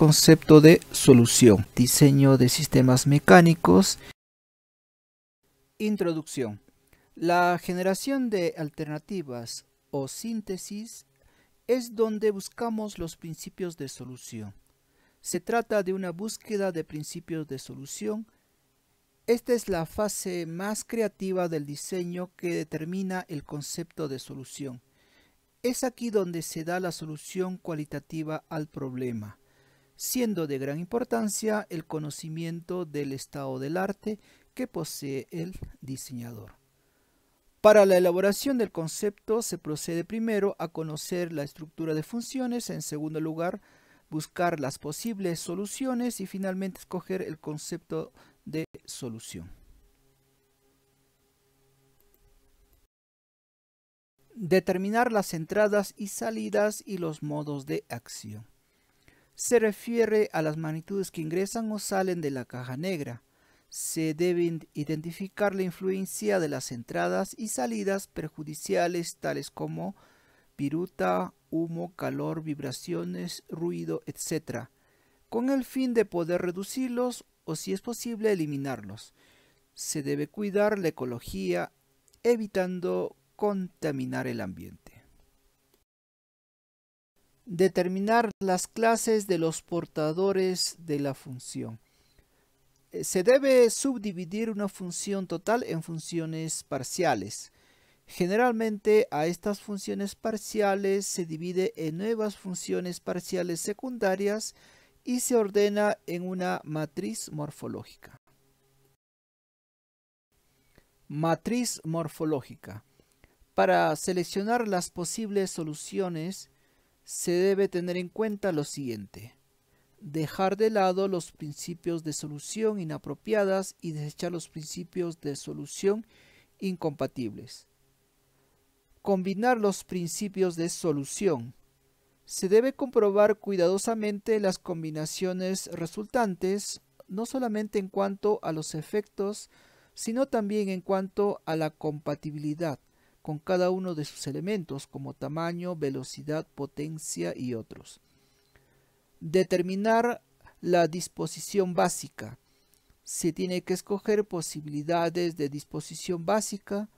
concepto de solución, diseño de sistemas mecánicos. Introducción. La generación de alternativas o síntesis es donde buscamos los principios de solución. Se trata de una búsqueda de principios de solución. Esta es la fase más creativa del diseño que determina el concepto de solución. Es aquí donde se da la solución cualitativa al problema siendo de gran importancia el conocimiento del estado del arte que posee el diseñador. Para la elaboración del concepto se procede primero a conocer la estructura de funciones, en segundo lugar buscar las posibles soluciones y finalmente escoger el concepto de solución. Determinar las entradas y salidas y los modos de acción se refiere a las magnitudes que ingresan o salen de la caja negra. Se deben identificar la influencia de las entradas y salidas perjudiciales tales como viruta, humo, calor, vibraciones, ruido, etc., con el fin de poder reducirlos o si es posible eliminarlos. Se debe cuidar la ecología evitando contaminar el ambiente. Determinar las clases de los portadores de la función. Eh, se debe subdividir una función total en funciones parciales. Generalmente a estas funciones parciales se divide en nuevas funciones parciales secundarias y se ordena en una matriz morfológica. Matriz morfológica. Para seleccionar las posibles soluciones, se debe tener en cuenta lo siguiente. Dejar de lado los principios de solución inapropiadas y desechar los principios de solución incompatibles. Combinar los principios de solución. Se debe comprobar cuidadosamente las combinaciones resultantes, no solamente en cuanto a los efectos, sino también en cuanto a la compatibilidad con cada uno de sus elementos como tamaño, velocidad, potencia y otros. Determinar la disposición básica. Se tiene que escoger posibilidades de disposición básica.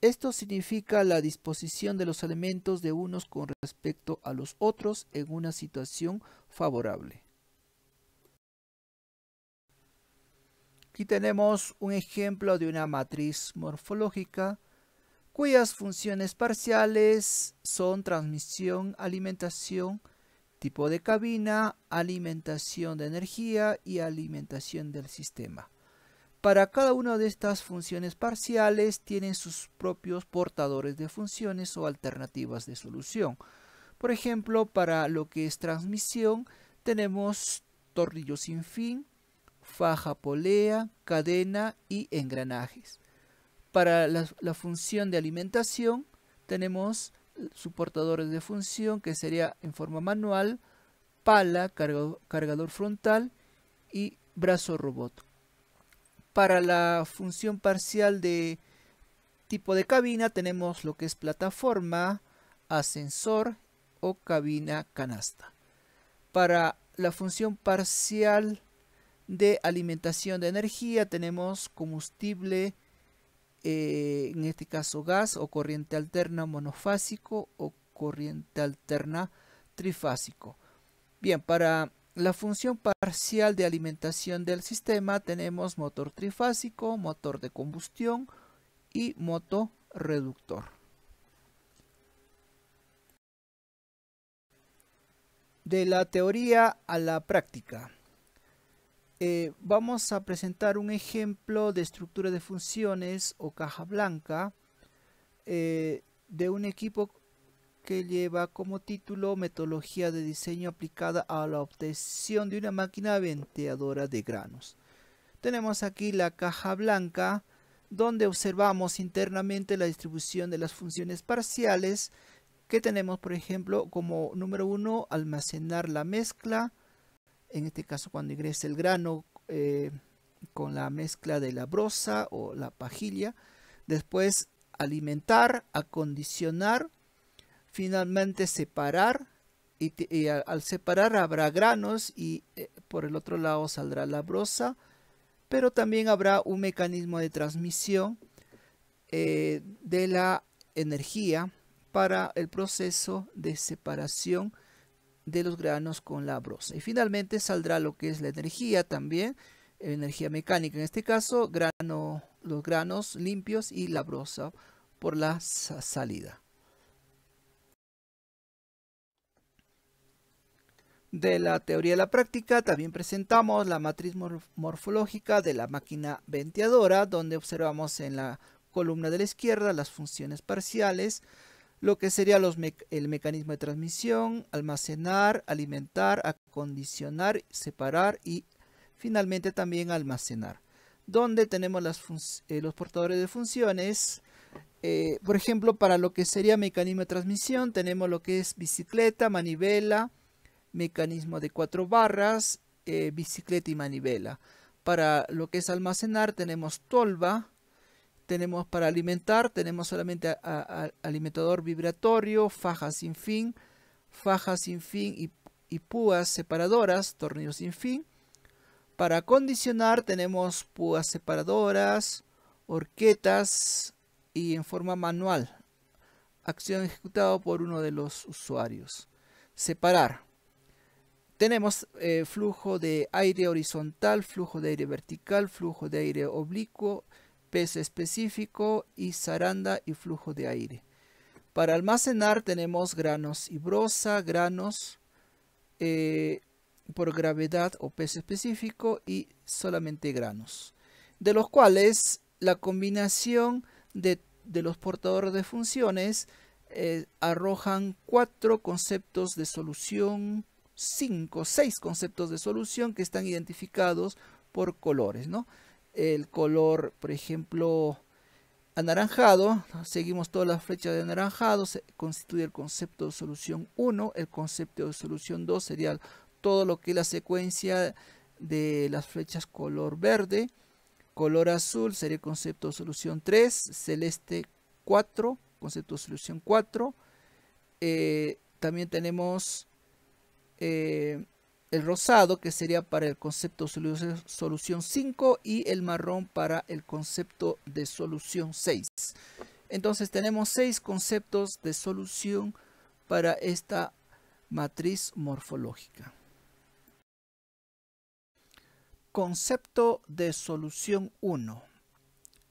Esto significa la disposición de los elementos de unos con respecto a los otros en una situación favorable. Aquí tenemos un ejemplo de una matriz morfológica cuyas funciones parciales son transmisión, alimentación, tipo de cabina, alimentación de energía y alimentación del sistema. Para cada una de estas funciones parciales tienen sus propios portadores de funciones o alternativas de solución. Por ejemplo, para lo que es transmisión tenemos tornillo sin fin, faja polea, cadena y engranajes. Para la, función de alimentación tenemos soportadores de función que sería en forma manual, pala, cargador, cargador frontal y brazo robot. Para la función parcial de tipo de cabina tenemos lo que es plataforma, ascensor o cabina canasta. Para la función parcial de alimentación de energía tenemos combustible, eh, en este caso gas o corriente alterna monofásico o corriente alterna trifásico. Bien, para la función parcial de alimentación del sistema tenemos motor trifásico, motor de combustión y reductor. De la teoría a la práctica. Eh, vamos a presentar un ejemplo de estructura de funciones o caja blanca eh, de un equipo que lleva como título metodología de diseño aplicada a la obtención de una máquina venteadora de granos. Tenemos aquí la caja blanca donde observamos internamente la distribución de las funciones parciales que tenemos por ejemplo como número uno almacenar la mezcla, en este caso cuando ingrese el grano eh, con la mezcla de la brosa o la pajilla, después alimentar, acondicionar, finalmente separar y, al separar habrá granos y eh, por el otro lado saldrá la brosa, pero también habrá un mecanismo de transmisión eh, de la energía para el proceso de separación de los granos con la brosa. Y finalmente saldrá lo que es la energía también, energía mecánica en este caso, grano, los granos limpios y la brosa por la salida. De la teoría a la práctica también presentamos la matriz morfológica de la máquina venteadora, donde observamos en la columna de la izquierda las funciones parciales, lo que sería el mecanismo de transmisión, almacenar, alimentar, acondicionar, separar y finalmente también almacenar. Donde tenemos eh, los portadores de funciones. Eh, por ejemplo, para lo que sería mecanismo de transmisión, tenemos lo que es bicicleta, manivela, mecanismo de cuatro barras, eh, bicicleta y manivela. Para lo que es almacenar, tenemos tolva, tenemos para alimentar, tenemos solamente alimentador vibratorio, faja sin fin, faja sin fin y, púas separadoras, tornillos sin fin. Para condicionar tenemos púas separadoras, horquetas y en forma manual. Acción ejecutada por uno de los usuarios. Separar. Tenemos eh, flujo de aire horizontal, flujo de aire vertical, flujo de aire oblicuo, Peso específico y zaranda y flujo de aire. Para almacenar tenemos granos y brosa, granos eh, por gravedad o peso específico y solamente granos, de los cuales la combinación de, los portadores de funciones eh, arrojan cuatro conceptos de solución, cinco, seis conceptos de solución que están identificados por colores, ¿no? el color, por ejemplo, anaranjado, seguimos todas las flechas de anaranjado, se constituye el concepto de solución 1, el concepto de solución 2 sería todo lo que es la secuencia de las flechas color verde, color azul sería el concepto de solución 3, celeste 4, concepto de solución 4, eh, también tenemos eh, el rosado que sería para el concepto solución 5 y el marrón para el concepto de solución 6. Entonces tenemos seis conceptos de solución para esta matriz morfológica. Concepto de solución 1.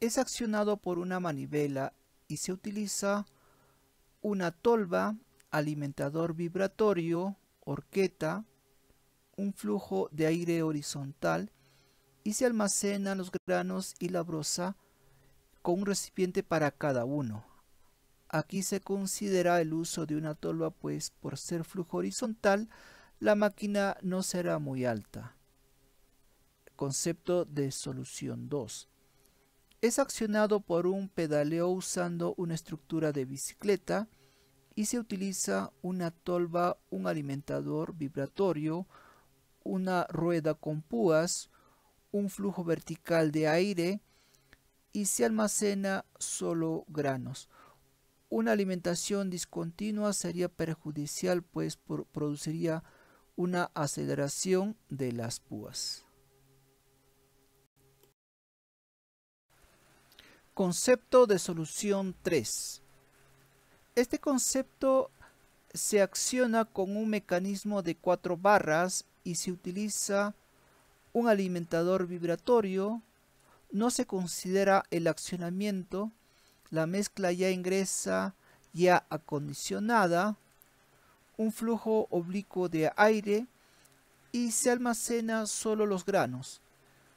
Es accionado por una manivela y se utiliza una tolva, alimentador vibratorio, horqueta, un flujo de aire horizontal y se almacenan los granos y la brosa con un recipiente para cada uno. Aquí se considera el uso de una tolva pues por ser flujo horizontal la máquina no será muy alta. Concepto de solución 2. Es accionado por un pedaleo usando una estructura de bicicleta y se utiliza una tolva, un alimentador vibratorio, una rueda con púas, un flujo vertical de aire y se almacena solo granos. Una alimentación discontinua sería perjudicial pues produciría una aceleración de las púas. Concepto de solución 3. Este concepto se acciona con un mecanismo de cuatro barras y se utiliza un alimentador vibratorio, no se considera el accionamiento, la mezcla ya ingresa ya acondicionada, un flujo oblicuo de aire y se almacena solo los granos.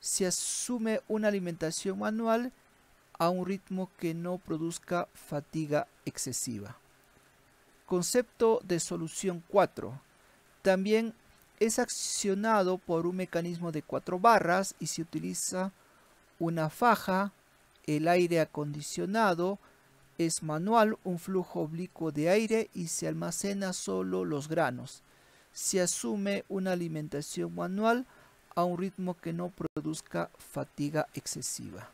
Se asume una alimentación manual a un ritmo que no produzca fatiga excesiva. Concepto de solución 4. También es accionado por un mecanismo de cuatro barras y se utiliza una faja, el aire acondicionado, es manual, un flujo oblicuo de aire y se almacena solo los granos. Se asume una alimentación manual a un ritmo que no produzca fatiga excesiva.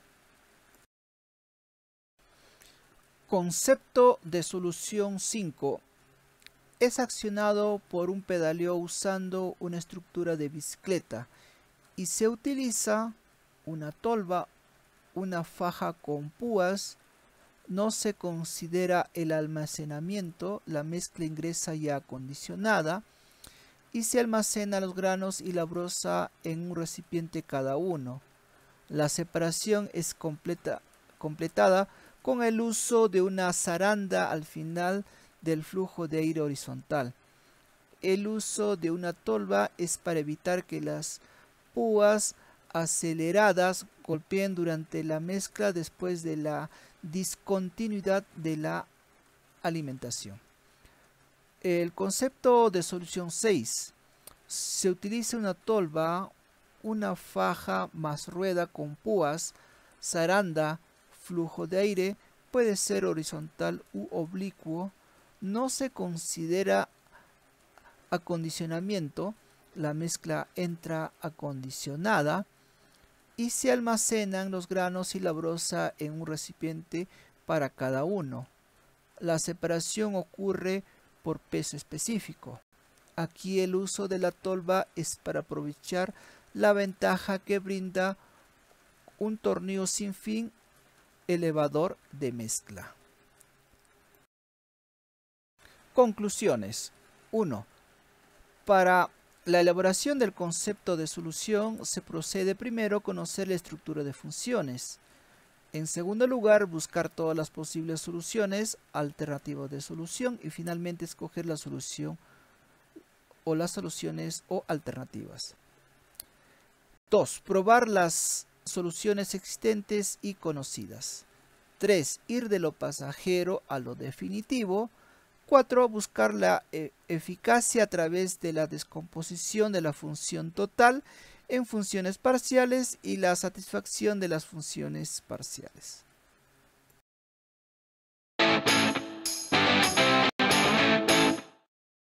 Concepto de solución 5 es accionado por un pedaleo usando una estructura de bicicleta y se utiliza una tolva, una faja con púas, no se considera el almacenamiento, la mezcla ingresa ya acondicionada y se almacena los granos y la brosa en un recipiente cada uno. La separación es completa, completada con el uso de una zaranda al final del flujo de aire horizontal. El uso de una tolva es para evitar que las púas aceleradas golpeen durante la mezcla después de la discontinuidad de la alimentación. El concepto de solución 6. Se utiliza una tolva, una faja más rueda con púas, zaranda, flujo de aire, puede ser horizontal u oblicuo, no se considera acondicionamiento, la mezcla entra acondicionada y se almacenan los granos y la brosa en un recipiente para cada uno. La separación ocurre por peso específico. Aquí el uso de la tolva es para aprovechar la ventaja que brinda un tornillo sin fin elevador de mezcla. Conclusiones. 1. Para la elaboración del concepto de solución se procede primero a conocer la estructura de funciones. En segundo lugar, buscar todas las posibles soluciones, alternativas de solución y finalmente escoger la solución o las soluciones o alternativas. 2. Probar las soluciones existentes y conocidas. 3. Ir de lo pasajero a lo definitivo. 4. Buscar la eh, eficacia a través de la descomposición de la función total en funciones parciales y la satisfacción de las funciones parciales.